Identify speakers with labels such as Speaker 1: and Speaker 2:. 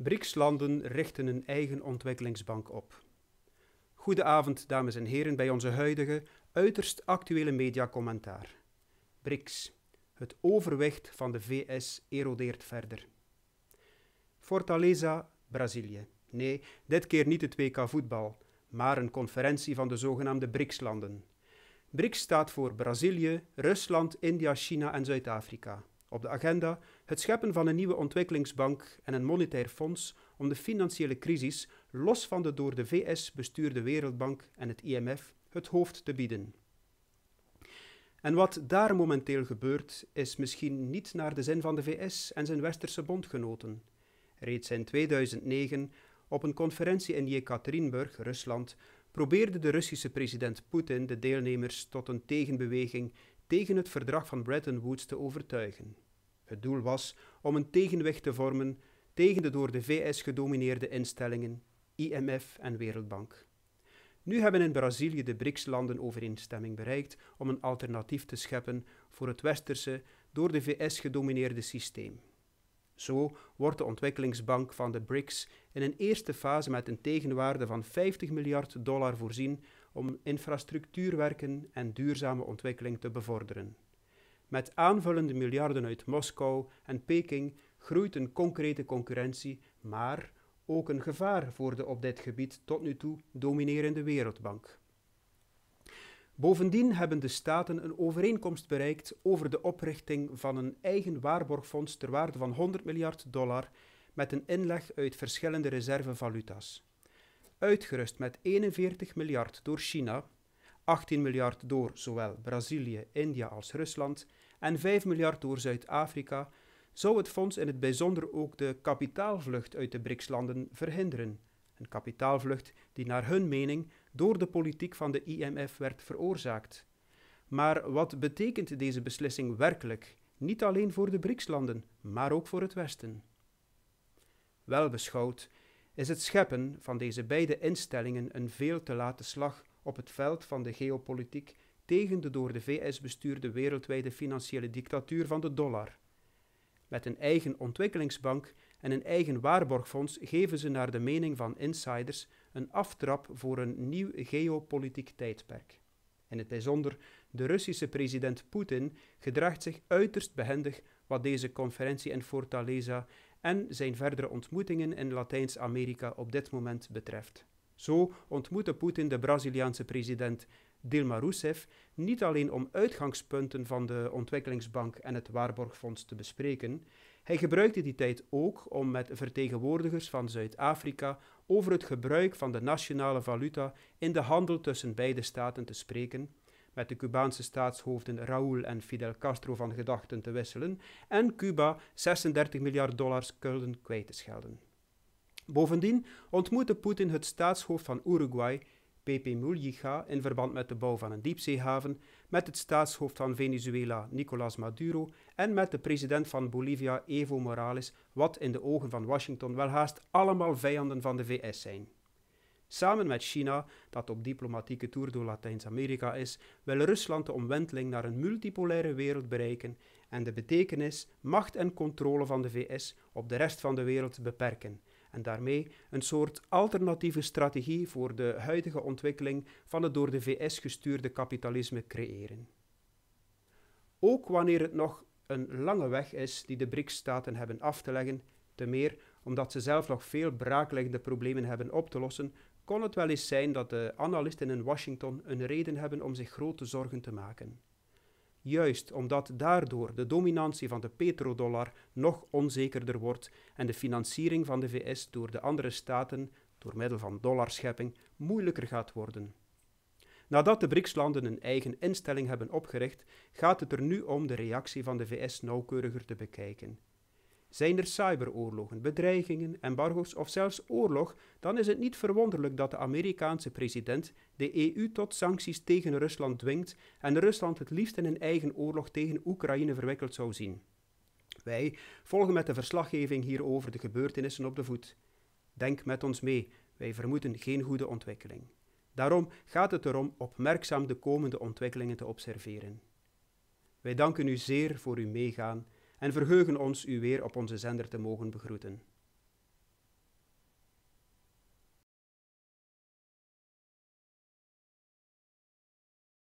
Speaker 1: BRICS-landen richten een eigen ontwikkelingsbank op. Goedenavond, dames en heren, bij onze huidige, uiterst actuele mediacommentaar. BRICS. Het overwicht van de VS erodeert verder. Fortaleza, Brazilië. Nee, dit keer niet het WK voetbal, maar een conferentie van de zogenaamde BRICS-landen. BRICS staat voor Brazilië, Rusland, India, China en Zuid-Afrika. Op de agenda het scheppen van een nieuwe ontwikkelingsbank en een monetair fonds om de financiële crisis los van de door de VS bestuurde Wereldbank en het IMF het hoofd te bieden. En wat daar momenteel gebeurt, is misschien niet naar de zin van de VS en zijn westerse bondgenoten. Reeds in 2009, op een conferentie in Yekaterinburg, Rusland, probeerde de Russische president Poetin de deelnemers tot een tegenbeweging tegen het verdrag van Bretton Woods te overtuigen. Het doel was om een tegenwicht te vormen tegen de door de VS gedomineerde instellingen IMF en Wereldbank. Nu hebben in Brazilië de BRICS-landen overeenstemming bereikt om een alternatief te scheppen voor het westerse, door de VS gedomineerde systeem. Zo wordt de ontwikkelingsbank van de BRICS in een eerste fase met een tegenwaarde van 50 miljard dollar voorzien om infrastructuurwerken en duurzame ontwikkeling te bevorderen. Met aanvullende miljarden uit Moskou en Peking groeit een concrete concurrentie, maar ook een gevaar voor de op dit gebied tot nu toe dominerende Wereldbank. Bovendien hebben de staten een overeenkomst bereikt over de oprichting van een eigen waarborgfonds ter waarde van 100 miljard dollar met een inleg uit verschillende reservevaluta's. Uitgerust met 41 miljard door China, 18 miljard door zowel Brazilië, India als Rusland en 5 miljard door Zuid-Afrika, zou het fonds in het bijzonder ook de kapitaalvlucht uit de BRICS-landen verhinderen. Een kapitaalvlucht die naar hun mening door de politiek van de IMF werd veroorzaakt. Maar wat betekent deze beslissing werkelijk, niet alleen voor de BRICS-landen, maar ook voor het Westen? Wel beschouwd is het scheppen van deze beide instellingen een veel te late slag op het veld van de geopolitiek tegen de door de VS bestuurde wereldwijde financiële dictatuur van de dollar. Met een eigen ontwikkelingsbank en een eigen waarborgfonds geven ze naar de mening van insiders een aftrap voor een nieuw geopolitiek tijdperk. In het bijzonder, de Russische president Poetin gedraagt zich uiterst behendig wat deze conferentie in Fortaleza en zijn verdere ontmoetingen in Latijns-Amerika op dit moment betreft. Zo ontmoette Poetin de Braziliaanse president Dilma Rousseff niet alleen om uitgangspunten van de Ontwikkelingsbank en het Waarborgfonds te bespreken, hij gebruikte die tijd ook om met vertegenwoordigers van Zuid-Afrika over het gebruik van de nationale valuta in de handel tussen beide staten te spreken, met de Cubaanse staatshoofden Raúl en Fidel Castro van gedachten te wisselen en Cuba 36 miljard dollars schulden kwijt te schelden. Bovendien ontmoette Poetin het staatshoofd van Uruguay, Pepe Mujica, in verband met de bouw van een diepzeehaven, met het staatshoofd van Venezuela, Nicolás Maduro, en met de president van Bolivia, Evo Morales, wat in de ogen van Washington wel haast allemaal vijanden van de VS zijn. Samen met China, dat op diplomatieke toer door Latijns-Amerika is, wil Rusland de omwenteling naar een multipolaire wereld bereiken en de betekenis, macht en controle van de VS op de rest van de wereld beperken, en daarmee een soort alternatieve strategie voor de huidige ontwikkeling van het door de VS gestuurde kapitalisme creëren. Ook wanneer het nog een lange weg is die de BRICS-staten hebben af te leggen, te meer omdat ze zelf nog veel braakliggende problemen hebben op te lossen, kon het wel eens zijn dat de analisten in Washington een reden hebben om zich grote zorgen te maken. Juist omdat daardoor de dominantie van de petrodollar nog onzekerder wordt en de financiering van de VS door de andere staten, door middel van dollarschepping, moeilijker gaat worden. Nadat de BRICS-landen een eigen instelling hebben opgericht, gaat het er nu om de reactie van de VS nauwkeuriger te bekijken. Zijn er cyberoorlogen, bedreigingen, embargo's of zelfs oorlog, dan is het niet verwonderlijk dat de Amerikaanse president de EU tot sancties tegen Rusland dwingt en Rusland het liefst in een eigen oorlog tegen Oekraïne verwikkeld zou zien. Wij volgen met de verslaggeving hierover de gebeurtenissen op de voet. Denk met ons mee, wij vermoeden geen goede ontwikkeling. Daarom gaat het erom opmerkzaam de komende ontwikkelingen te observeren. Wij danken u zeer voor uw meegaan en verheugen ons u weer op onze zender te mogen begroeten.